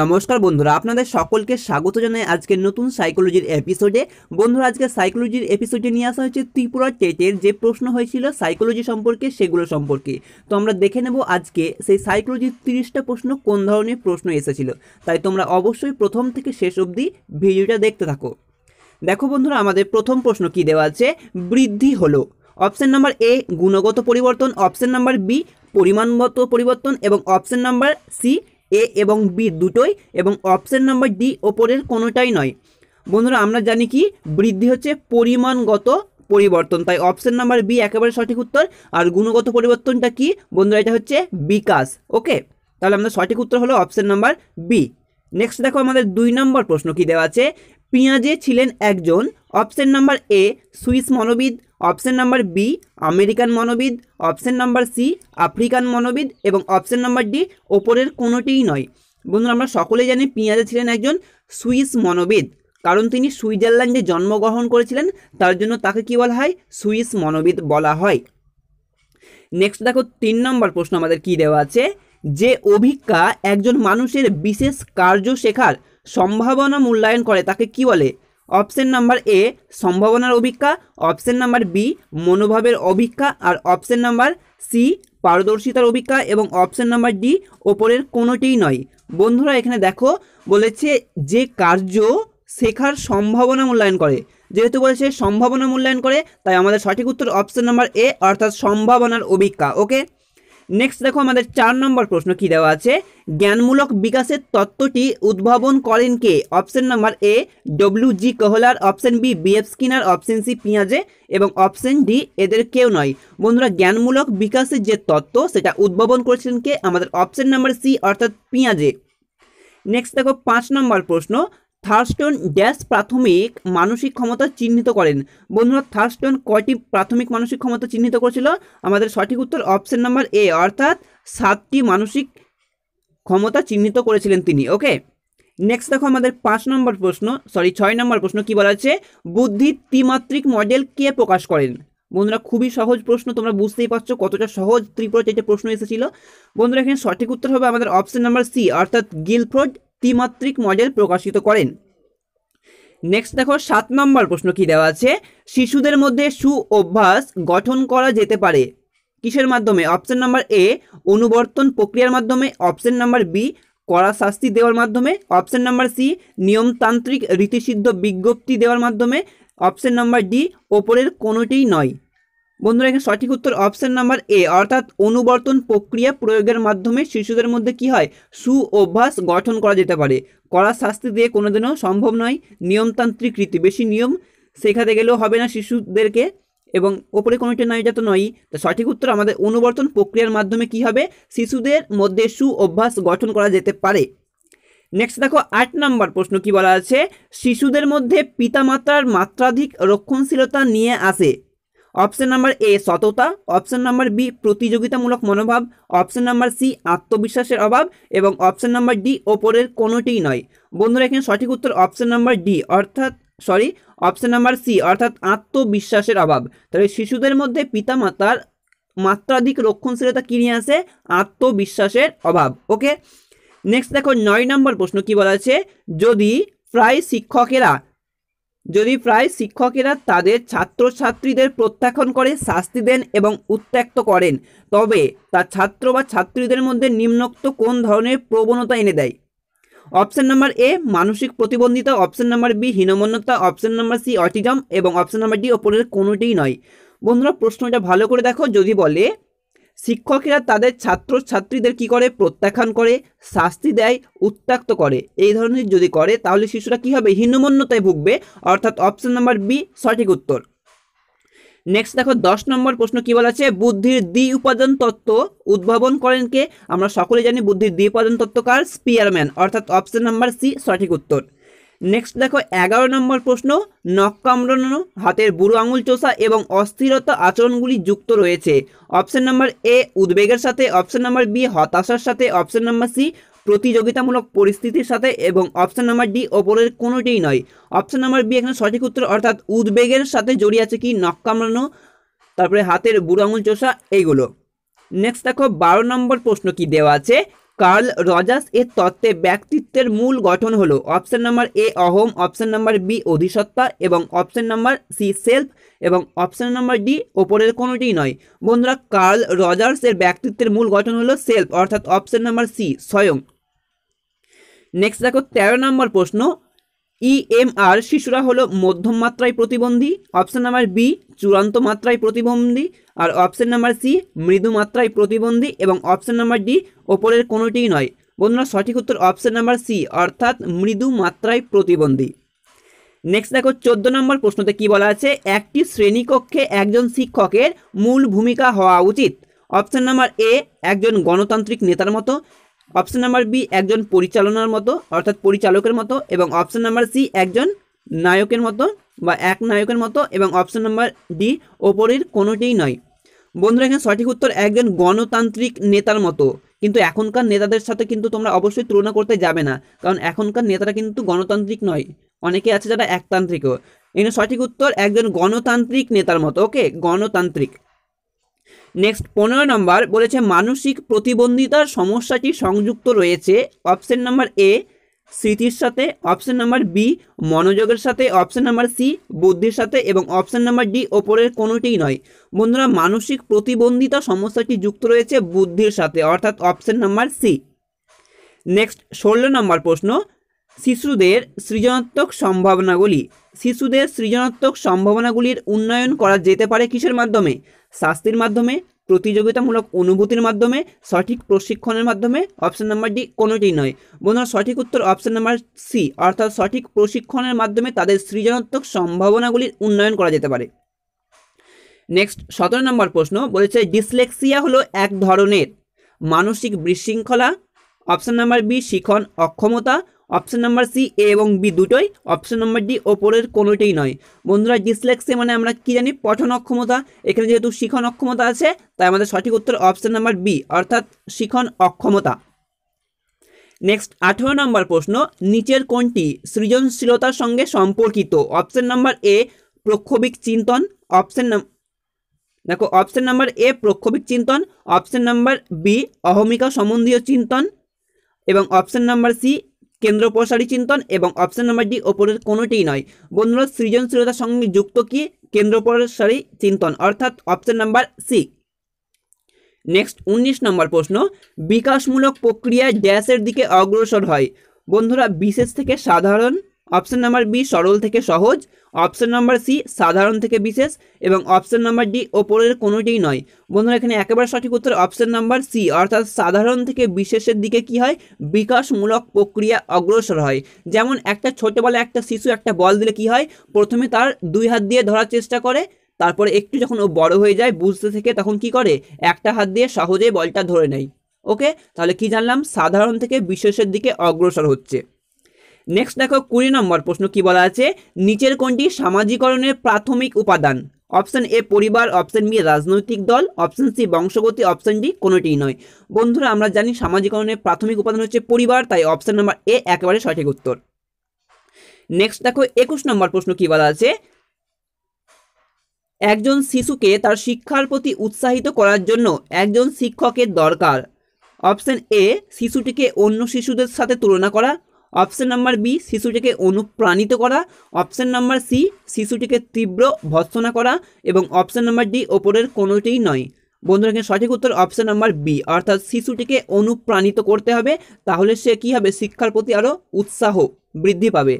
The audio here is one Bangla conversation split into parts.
নমস্কার বন্ধুরা আপনাদের সকলকে স্বাগত জানাই আজকের নতুন সাইকোলজির এপিসোডে বন্ধুরা আজকে সাইকোলজির এপিসোডে নিয়ে আসা হয়েছে ত্রিপুরা টেটের যে প্রশ্ন হয়েছিল সাইকোলজি সম্পর্কে সেগুলো সম্পর্কে তো আমরা দেখে নেব আজকে সেই সাইকোলজির তিরিশটা প্রশ্ন কোন ধরনের প্রশ্ন এসেছিল তাই তোমরা অবশ্যই প্রথম থেকে শেষ অবধি ভিডিওটা দেখতে থাকো দেখো বন্ধুরা আমাদের প্রথম প্রশ্ন কি দেওয়া আছে বৃদ্ধি হলো অপশন নাম্বার এ গুণগত পরিবর্তন অপশন নাম্বার বি পরিমাণগত পরিবর্তন এবং অপশন নাম্বার সি এ এবং বি দুটোই এবং অপশান নাম্বার ডি ওপরের কোনোটাই নয় বন্ধুরা আমরা জানি কি বৃদ্ধি হচ্ছে পরিমাণগত পরিবর্তন তাই অপশান নাম্বার বি একেবারে সঠিক উত্তর আর গুণগত পরিবর্তনটা কি বন্ধুরা এটা হচ্ছে বিকাশ ওকে তাহলে আমাদের সঠিক উত্তর হলো অপশান নাম্বার বি নেক্সট দেখো আমাদের দুই নম্বর প্রশ্ন কি দেওয়া আছে পিঁয়াজে ছিলেন একজন অপশান নাম্বার এ সুইস মনোবিদ অপশন নাম্বার বি আমেরিকান মনোবিদ অপশন নাম্বার সি আফ্রিকান মনোবিদ এবং অপশন নাম্বার ডি ওপরের কোনোটিই নয় বন্ধুরা আমরা সকলেই জানি পিঁয়াজা ছিলেন একজন সুইস মনোবিদ কারণ তিনি সুইজারল্যান্ডে জন্মগ্রহণ করেছিলেন তার জন্য তাকে কি বলা হয় সুইস মনোবিদ বলা হয় নেক্সট দেখো তিন নম্বর প্রশ্ন আমাদের কি দেওয়া আছে যে অভিজ্ঞা একজন মানুষের বিশেষ কার্য শেখার সম্ভাবনা মূল্যায়ন করে তাকে কি বলে অপশন নাম্বার এ সম্ভাবনার অভিজ্ঞা অপশন নাম্বার বি মনোভাবের অভিজ্ঞা আর অপশন নাম্বার সি পারদর্শিতার অভিজ্ঞা এবং অপশন নাম্বার ডি ওপরের কোনোটিই নয় বন্ধুরা এখানে দেখো বলেছে যে কার্য শেখার সম্ভাবনা মূল্যায়ন করে যেহেতু বলেছে সম্ভাবনা মূল্যায়ন করে তাই আমাদের সঠিক উত্তর অপশন নাম্বার এ অর্থাৎ সম্ভাবনার অভিজ্ঞা ওকে নেক্সট দেখো আমাদের চার নম্বর প্রশ্ন কি দেওয়া আছে জ্ঞানমূলক বিকাশের তত্ত্বটি উদ্ভাবন করেন কে option number A W G Kohler option B B F Skinner option C পিঁয়াজে এবং অপশন ডি এদের কেউ নয় বন্ধুরা জ্ঞানমূলক বিকাশের যে তত্ত্ব সেটা উদ্ভাবন করেছিলেন কে আমাদের অপশন নাম্বার সি অর্থাৎ পিঁয়াজে নেক্সট দেখো পাঁচ নম্বর প্রশ্ন থার্স্টন ড্যাশ প্রাথমিক মানসিক ক্ষমতা চিহ্নিত করেন বন্ধুরা থার্স্টন কয়টি প্রাথমিক মানসিক ক্ষমতা চিহ্নিত করেছিল আমাদের সঠিক উত্তর অপশন নাম্বার এ অর্থাৎ সাতটি মানসিক ক্ষমতা চিহ্নিত করেছিলেন তিনি ওকে নেক্সট দেখো আমাদের পাঁচ নম্বর প্রশ্ন সরি ছয় নম্বর প্রশ্ন কি বলা আছে বুদ্ধির ত্রিমাত্রিক মডেল কে প্রকাশ করেন বন্ধুরা খুবই সহজ প্রশ্ন তোমরা বুঝতেই পারছো কতটা সহজ ত্রিপুরা চারটে প্রশ্ন এসেছিল বন্ধুরা এখানে সঠিক উত্তর হবে আমাদের অপশন নাম্বার সি অর্থাৎ গিলফ্রড ত্রিমাত্রিক মডেল প্রকাশিত করেন নেক্সট দেখো সাত নম্বর প্রশ্ন কি দেওয়া আছে শিশুদের মধ্যে সু অভ্যাস গঠন করা যেতে পারে কিসের মাধ্যমে অপশন নাম্বার এ অনুবর্তন প্রক্রিয়ার মাধ্যমে অপশন নাম্বার বি কড়া শাস্তি দেওয়ার মাধ্যমে অপশন নাম্বার সি নিয়মতান্ত্রিক রীতিসিদ্ধ বিজ্ঞপ্তি দেওয়ার মাধ্যমে অপশন নাম্বার ডি ওপরের কোনোটিই নয় বন্ধুরা এখানে সঠিক উত্তর অপশন নাম্বার এ অর্থাৎ অনুবর্তন প্রক্রিয়া প্রয়োগের মাধ্যমে শিশুদের মধ্যে কি হয় সু অভ্যাস গঠন করা যেতে পারে কড়া শাস্তি দিয়ে কোনোদিনও সম্ভব নয় নিয়মতান্ত্রিক রীতি বেশি নিয়ম শেখাতে গেলেও হবে না শিশুদেরকে এবং ওপরে কোনোটি নয় এটা তো নয়ই তো সঠিক উত্তর আমাদের অনুবর্তন প্রক্রিয়ার মাধ্যমে কি হবে শিশুদের মধ্যে সু অভ্যাস গঠন করা যেতে পারে নেক্সট দেখো আট নম্বর প্রশ্ন কি বলা আছে শিশুদের মধ্যে পিতামাতার মাত্রাধিক রক্ষণশীলতা নিয়ে আসে অপশন নাম্বার এ সততা অপশন নাম্বার বি প্রতিযোগিতামূলক মনোভাব অপশন নাম্বার সি আত্মবিশ্বাসের অভাব এবং অপশন নাম্বার ডি ওপরের কোনোটিই নয় বন্ধুরা এখানে সঠিক উত্তর অপশন নাম্বার ডি অর্থাৎ সরি অপশন নাম্বার সি অর্থাৎ আত্মবিশ্বাসের অভাব তাহলে শিশুদের মধ্যে পিতামাতার মাত্রাধিক রক্ষণশীলতা কী নিয়ে আসে আত্মবিশ্বাসের অভাব ওকে নেক্সট দেখো নয় নম্বর প্রশ্ন কি বলা আছে যদি প্রায় শিক্ষকেরা যদি প্রায় শিক্ষকেরা তাদের ছাত্রছাত্রীদের প্রত্যাখ্যান করে শাস্তি দেন এবং উত্ত্যক্ত করেন তবে তা ছাত্র বা ছাত্রীদের মধ্যে নিম্নোক্ত কোন ধরনের প্রবণতা এনে দেয় অপশন নাম্বার এ মানসিক প্রতিবন্ধিতা অপশন নাম্বার বি হীনমন্যতা অপশন নাম্বার সি অটিজম এবং অপশন নাম্বার ডি ওপরের কোনোটিই নয় বন্ধুরা প্রশ্নটা ভালো করে দেখো যদি বলে শিক্ষকেরা তাদের ছাত্র ছাত্রীদের কি করে প্রত্যাখ্যান করে শাস্তি দেয় উত্তাক্ত করে এই ধরনের যদি করে তাহলে শিশুরা কি হবে হীনমন্যতায় ভুগবে অর্থাৎ অপশন নাম্বার বি সঠিক উত্তর নেক্সট দেখো দশ নম্বর প্রশ্ন কি বলা আছে বুদ্ধির দ্বি উপাদান তত্ত্ব উদ্ভাবন করেন কে আমরা সকলে জানি বুদ্ধির দ্বি উপাদান তত্ত্বকার স্পিয়ারম্যান অর্থাৎ অপশন নাম্বার সি সঠিক উত্তর নেক্সট দেখো এগারো নম্বর প্রশ্ন নখ কামড়ানো হাতের বুড়ো আঙুল চোষা এবং অস্থিরতা আচরণগুলি যুক্ত রয়েছে অপশন নম্বর এ উদ্বেগের সাথে অপশন নম্বর বি হতাশার সাথে অপশন নম্বর সি প্রতিযোগিতামূলক পরিস্থিতির সাথে এবং অপশন নাম্বার ডি ওপরের কোনোটিই নয় অপশন নাম্বার বি এখানে সঠিক উত্তর অর্থাৎ উদ্বেগের সাথে জড়িয়ে আছে কি নখ কামড়ানো তারপরে হাতের বুড়ো আঙুল চোষা এইগুলো নেক্সট দেখো বারো নম্বর প্রশ্ন কি দেওয়া আছে কার্ল রজার্স এর তত্ত্বে ব্যক্তিত্বের মূল গঠন হলো অপশন নাম্বার এ অহম অপশন নাম্বার বি অধিসত্তা এবং অপশন নাম্বার সি সেলফ এবং অপশন নাম্বার ডি ওপরের কোনোটিই নয় বন্ধুরা কার্ল রজার্স এর ব্যক্তিত্বের মূল গঠন হলো সেলফ অর্থাৎ অপশন নাম্বার সি স্বয়ং নেক্সট দেখো তেরো নম্বর প্রশ্ন ইএমআর e শিশুরা হলো মধ্যম মাত্রায় প্রতিবন্ধী অপশন নাম্বার বি চূড়ান্ত মাত্রায় প্রতিবন্ধী আর অপশন নাম্বার সি মৃদু মাত্রায় প্রতিবন্ধী এবং অপশন নাম্বার ডি ওপরের কোনোটিই নয় বন্ধুরা সঠিক উত্তর অপশন নাম্বার সি অর্থাৎ মৃদু মাত্রায় প্রতিবন্ধী নেক্সট দেখো চোদ্দ নম্বর প্রশ্নতে কি বলা আছে একটি শ্রেণীকক্ষে একজন শিক্ষকের মূল ভূমিকা হওয়া উচিত অপশন নাম্বার এ একজন গণতান্ত্রিক নেতার মতো অপশন নাম্বার বি একজন পরিচালনার মতো অর্থাৎ পরিচালকের মতো এবং অপশন নাম্বার সি একজন নায়কের মতো বা এক নায়কের মতো এবং অপশন নাম্বার ডি ওপরের কোনোটিই নয় বন্ধুরা এখানে সঠিক উত্তর একজন গণতান্ত্রিক নেতার মতো কিন্তু এখনকার নেতাদের সাথে কিন্তু তোমরা অবশ্যই তুলনা করতে যাবে না কারণ এখনকার নেতারা কিন্তু গণতান্ত্রিক নয় অনেকে আছে যারা একতান্ত্রিকও এখানে সঠিক উত্তর একজন গণতান্ত্রিক নেতার মতো ওকে গণতান্ত্রিক নেক্সট পনেরো নম্বর বলেছে মানসিক প্রতিবন্ধিতার সমস্যাটি সংযুক্ত রয়েছে অপশন নাম্বার এ স্মৃতির সাথে অপশন নাম্বার বি মনোযোগের সাথে অপশন নাম্বার সি বুদ্ধির সাথে এবং অপশন নাম্বার ডি ওপরের কোনোটিই নয় বন্ধুরা মানসিক প্রতিবন্ধিতা সমস্যাটি যুক্ত রয়েছে বুদ্ধির সাথে অর্থাৎ অপশন নাম্বার সি নেক্সট ষোলো নম্বর প্রশ্ন শিশুদের সৃজনাত্মক সম্ভাবনাগুলি শিশুদের সৃজনাত্মক সম্ভাবনাগুলির উন্নয়ন করা যেতে পারে কিসের মাধ্যমে শাস্তির মাধ্যমে প্রতিযোগিতামূলক অনুভূতির মাধ্যমে সঠিক প্রশিক্ষণের মাধ্যমে অপশান নাম্বার ডি কোনোটি নয় বন্ধুরা সঠিক উত্তর অপশান নাম্বার সি অর্থাৎ সঠিক প্রশিক্ষণের মাধ্যমে তাদের সৃজনাত্মক সম্ভাবনাগুলির উন্নয়ন করা যেতে পারে নেক্সট সতেরো নম্বর প্রশ্ন বলেছে ডিসলেক্সিয়া হলো এক ধরনের মানসিক বিশৃঙ্খলা অপশান নাম্বার বি শিখন অক্ষমতা অপশন নাম্বার সি এ এবং বি দুটোই অপশন নাম্বার ডি ওপরের কোনোটাই নয় বন্ধুরা ডিসলেক্সে মানে আমরা কি জানি পঠন অক্ষমতা এখানে যেহেতু শিখন অক্ষমতা আছে তাই আমাদের সঠিক উত্তর অপশন নাম্বার বি অর্থাৎ শিখন অক্ষমতা নেক্সট আঠেরো নম্বর প্রশ্ন নিচের কোনটি সৃজনশীলতার সঙ্গে সম্পর্কিত অপশন নাম্বার এ প্রক্ষোভিক চিন্তন অপশন দেখো অপশন নাম্বার এ প্রক্ষোভিক চিন্তন অপশন নাম্বার বি অহমিকা সম্বন্ধীয় চিন্তন এবং অপশন নাম্বার সি কেন্দ্র প্রসারী চিন্তন এবং অপশন নম্বর ডি ওপরের কোনোটিই নয় বন্ধুরা সৃজনশীলতার সঙ্গে যুক্ত কি কেন্দ্র প্রসারী চিন্তন অর্থাৎ অপশন নাম্বার সি নেক্সট ১৯ নম্বর প্রশ্ন বিকাশমূলক প্রক্রিয়ায় ড্যাশের দিকে অগ্রসর হয় বন্ধুরা বিশেষ থেকে সাধারণ অপশন নাম্বার বি সরল থেকে সহজ অপশন নাম্বার সি সাধারণ থেকে বিশেষ এবং অপশন নাম্বার ডি ওপরের কোনোটিই নয় বন্ধুরা এখানে একেবারে সঠিক উত্তর অপশন নাম্বার সি অর্থাৎ সাধারণ থেকে বিশেষের দিকে কি হয় বিকাশমূলক প্রক্রিয়া অগ্রসর হয় যেমন একটা ছোটোবেলা একটা শিশু একটা বল দিলে কি হয় প্রথমে তার দুই হাত দিয়ে ধরার চেষ্টা করে তারপরে একটু যখন ও বড় হয়ে যায় বুঝতে থেকে তখন কি করে একটা হাত দিয়ে সহজেই বলটা ধরে নেয় ওকে তাহলে কি জানলাম সাধারণ থেকে বিশেষের দিকে অগ্রসর হচ্ছে নেক্সট দেখো কুড়ি নম্বর প্রশ্ন কি বলা আছে নিচের কোনটি সামাজিকরণের প্রাথমিক উপাদান অপশান এ পরিবার অপশান বি রাজনৈতিক দল অপশান সি বংশগতি অপশান ডি কোনোটিই নয় বন্ধুরা আমরা জানি সামাজিকরণের প্রাথমিক উপাদান হচ্ছে পরিবার তাই অপশান নাম্বার এ একেবারে সঠিক উত্তর নেক্সট দেখো একুশ নম্বর প্রশ্ন কি বলা আছে একজন শিশুকে তার শিক্ষার প্রতি উৎসাহিত করার জন্য একজন শিক্ষকের দরকার অপশান এ শিশুটিকে অন্য শিশুদের সাথে তুলনা করা অপশান নাম্বার বি শিশুটিকে অনুপ্রাণিত করা অপশান নাম্বার সি শিশুটিকে তীব্র ভৎসনা করা এবং অপশান নাম্বার ডি ওপরের কোনোটিই নয় বন্ধুরা এখানে সঠিক উত্তর অপশান নাম্বার বি অর্থাৎ শিশুটিকে অনুপ্রাণিত করতে হবে তাহলে সে কী হবে শিক্ষার প্রতি আরও উৎসাহ বৃদ্ধি পাবে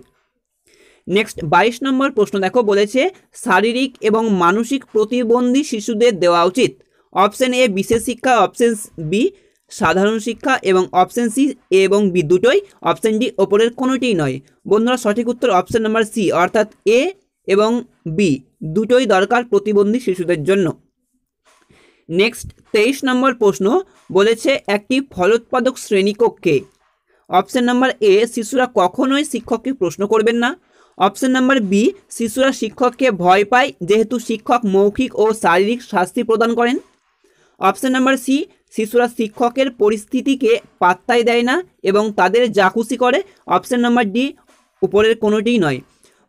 নেক্সট বাইশ নম্বর প্রশ্ন দেখো বলেছে শারীরিক এবং মানসিক প্রতিবন্ধী শিশুদের দেওয়া উচিত অপশান এ বিশেষ শিক্ষা অপশান বি সাধারণ শিক্ষা এবং অপশান সি এবং বি দুটোই অপশান ডি ওপরের কোনোটিই নয় বন্ধুরা সঠিক উত্তর অপশান নাম্বার সি অর্থাৎ এ এবং বি দুটোই দরকার প্রতিবন্ধী শিশুদের জন্য নেক্সট তেইশ নম্বর প্রশ্ন বলেছে একটি ফলোৎপাদক শ্রেণীকক্ষে অপশান নাম্বার এ শিশুরা কখনোই শিক্ষককে প্রশ্ন করবেন না অপশান নাম্বার বি শিশুরা শিক্ষককে ভয় পায় যেহেতু শিক্ষক মৌখিক ও শারীরিক শাস্তি প্রদান করেন অপশান নাম্বার সি শিশুরা শিক্ষকের পরিস্থিতিকে পাত্তাই দেয় না এবং তাদের যা খুশি করে অপশান নাম্বার ডি উপরের কোনোটিই নয়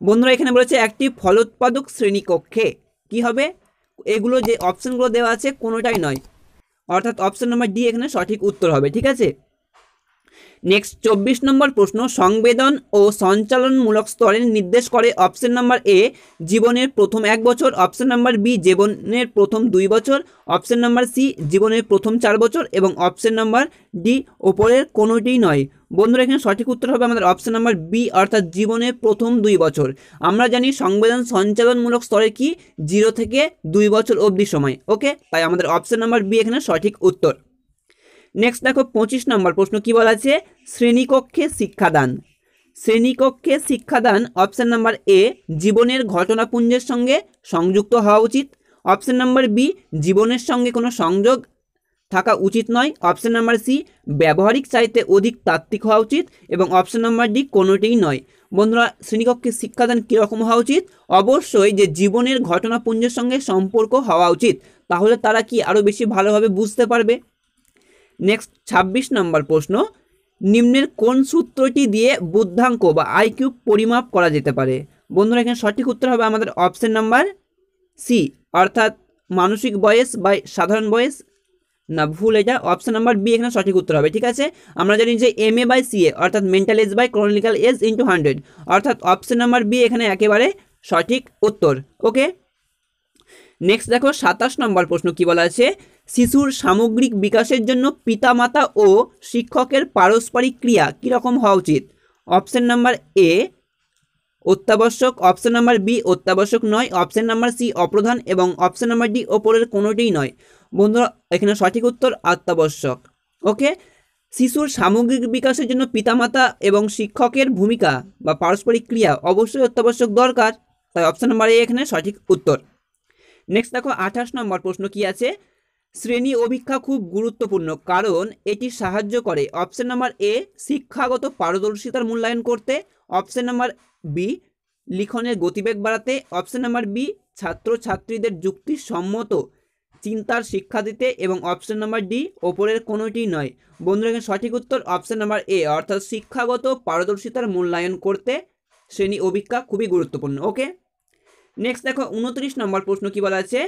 বন্ধুরা এখানে বলেছে একটি ফলোৎপাদক শ্রেণীকক্ষে কি হবে এগুলো যে অপশানগুলো দেওয়া আছে কোনোটাই নয় অর্থাৎ অপশান নাম্বার ডি এখানে সঠিক উত্তর হবে ঠিক আছে নেক্সট চব্বিশ নম্বর প্রশ্ন সংবেদন ও সঞ্চালনমূলক স্তরের নির্দেশ করে অপশন নাম্বার এ জীবনের প্রথম এক বছর অপশন নাম্বার বি জীবনের প্রথম দুই বছর অপশন নাম্বার সি জীবনের প্রথম চার বছর এবং অপশন নাম্বার ডি ওপরের কোনোটিই নয় বন্ধুরা এখানে সঠিক উত্তর হবে আমাদের অপশন নাম্বার বি অর্থাৎ জীবনের প্রথম দুই বছর আমরা জানি সংবেদন সঞ্চালনমূলক স্তরে কি জিরো থেকে দুই বছর অবধি সময় ওকে তাই আমাদের অপশন নাম্বার বি এখানে সঠিক উত্তর নেক্সট দেখো পঁচিশ নম্বর প্রশ্ন কি বলা আছে শ্রেণীকক্ষে শিক্ষাদান শ্রেণীকক্ষে শিক্ষাদান অপশান নাম্বার এ জীবনের ঘটনাপুঞ্জের সঙ্গে সংযুক্ত হওয়া উচিত অপশান নাম্বার বি জীবনের সঙ্গে কোনো সংযোগ থাকা উচিত নয় অপশান নাম্বার সি ব্যবহারিক চাইতে অধিক তাত্ত্বিক হওয়া উচিত এবং অপশান নাম্বার ডি কোনোটিই নয় বন্ধুরা শ্রেণীকক্ষে শিক্ষাদান কীরকম হওয়া উচিত অবশ্যই যে জীবনের ঘটনাপুঞ্জের সঙ্গে সম্পর্ক হওয়া উচিত তাহলে তারা কি আরও বেশি ভালোভাবে বুঝতে পারবে নেক্সট ২৬ নম্বর প্রশ্ন নিম্নের কোন সূত্রটি দিয়ে বুদ্ধাঙ্ক বা আইকিউ পরিমাপ করা যেতে পারে বন্ধুরা এখানে সঠিক উত্তর হবে আমাদের অপশন নাম্বার সি অর্থাৎ মানসিক বয়স বা সাধারণ বয়স না ভুল এটা অপশন নাম্বার বি এখানে সঠিক উত্তর হবে ঠিক আছে আমরা জানি যে M A by C A অর্থাৎ mental age by chronological age into hundred অর্থাৎ অপশন নাম্বার বি এখানে একেবারে সঠিক উত্তর ওকে নেক্সট দেখো সাতাশ নম্বর প্রশ্ন কি বলা আছে শিশুর সামগ্রিক বিকাশের জন্য পিতামাতা ও শিক্ষকের পারস্পরিক ক্রিয়া কীরকম হওয়া উচিত অপশন নাম্বার এ অত্যাবশ্যক অপশন নাম্বার বি অত্যাবশ্যক নয় অপশন নাম্বার সি অপ্রধান এবং অপশন নাম্বার ডি ওপরের কোনোটিই নয় বন্ধুরা এখানে সঠিক উত্তর অত্যাবশ্যক ওকে শিশুর সামগ্রিক বিকাশের জন্য পিতামাতা এবং শিক্ষকের ভূমিকা বা পারস্পরিক ক্রিয়া অবশ্যই অত্যাবশ্যক দরকার তাই অপশন নাম্বার এ এখানে সঠিক উত্তর নেক্সট দেখো আঠাশ নম্বর প্রশ্ন কি আছে শ্রেণী অভিক্ষা খুব গুরুত্বপূর্ণ কারণ এটি সাহায্য করে অপশন নাম্বার এ শিক্ষাগত পারদর্শিতার মূল্যায়ন করতে অপশন নাম্বার বি লিখনের গতিবেগ বাড়াতে অপশন নাম্বার বি ছাত্রছাত্রীদের যুক্তিসম্মত চিন্তার শিক্ষা দিতে এবং অপশন নাম্বার ডি ওপরের কোনোটি নয় বন্ধুরা সঠিক উত্তর অপশন নাম্বার এ অর্থাৎ শিক্ষাগত পারদর্শিতার মূল্যায়ন করতে শ্রেণী অভিজ্ঞা খুবই গুরুত্বপূর্ণ ওকে নেক্সট দেখো উনত্রিশ নম্বর প্রশ্ন কি বলা আছে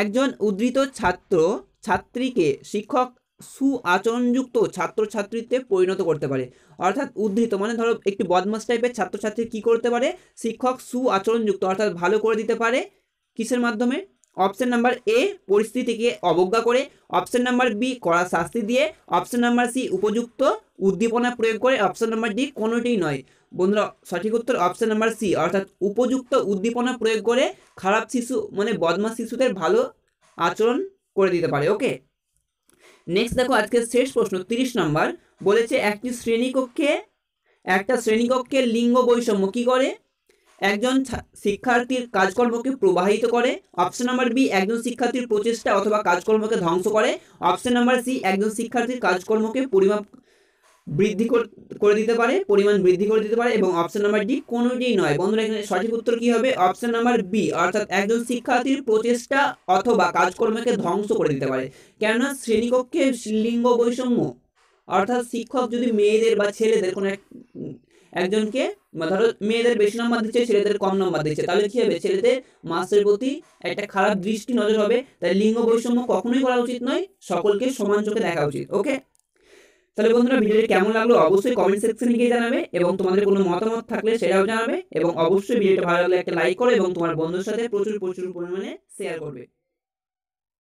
একজন উদ্ধৃত ছাত্র ছাত্রীকে শিক্ষক সুআচরণযুক্ত ছাত্রছাত্রীতে পরিণত করতে পারে অর্থাৎ উদ্ধৃত মানে ধরো একটি বদমাস টাইপের ছাত্রছাত্রী কি করতে পারে শিক্ষক সুআচরণযুক্ত অর্থাৎ ভালো করে দিতে পারে কিসের মাধ্যমে অপশন নাম্বার এ পরিস্থিতিকে অবজ্ঞা করে অপশন নাম্বার বি কড়া শাস্তি দিয়ে অপশন নাম্বার সি উপযুক্ত উদ্দীপনা প্রয়োগ করে অপশন নাম্বার ডি কোনোটিই নয় বন্ধুরা সঠিক উত্তর অপশন নাম্বার সি অর্থাৎ উপযুক্ত উদ্দীপনা প্রয়োগ করে খারাপ শিশু মানে বদমাস শিশুদের ভালো আচরণ করে দিতে পারে ওকে নেক্সট দেখো আজকে শেষ প্রশ্ন তিরিশ নাম্বার বলেছে একটি শ্রেণীকক্ষে একটা শ্রেণীকক্ষের লিঙ্গ বৈষম্য কী করে একজন শিক্ষার্থীর কাজকর্মকে প্রবাহিত করে অপশন নাম্বার বি একজন শিক্ষার্থীর প্রচেষ্টা অথবা কাজকর্মকে ধ্বংস করে অপশন নাম্বার সি একজন শিক্ষার্থীর কাজকর্মকে পরিমাপ বৃদ্ধি করে দিতে পারে পরিমাণ বৃদ্ধি করে দিতে পারে এবং অপশন নাম্বার ডি কোনোটিই নয় বন্ধুরা এখানে সঠিক উত্তর কি হবে অপশন নাম্বার বি অর্থাৎ একজন শিক্ষার্থীর প্রচেষ্টা অথবা কাজকর্মকে ধ্বংস করে দিতে পারে কেননা শ্রেণীকক্ষে লিঙ্গ বৈষম্য অর্থাৎ শিক্ষক যদি মেয়েদের বা ছেলেদের কোনো এক একজনকে ধরো মেয়েদের বেশি নম্বর দিচ্ছে ছেলেদের কম নম্বর দিচ্ছে তাহলে কি হবে ছেলেদের মাসের প্রতি একটা খারাপ দৃষ্টি নজর হবে তাই লিঙ্গ বৈষম্য কখনোই করা উচিত নয় সকলকে সমান চোখে দেখা উচিত ওকে তাহলে বন্ধুরা ভিডিওটি কেমন লাগলো অবশ্যই কমেন্ট সেকশনে গিয়ে জানাবে এবং তোমাদের কোনো মতামত থাকলে সেটাও জানাবে এবং অবশ্যই ভিডিওটা ভালো লাগলে একটা লাইক করো এবং তোমার বন্ধুর সাথে প্রচুর প্রচুর পরিমাণে শেয়ার করবে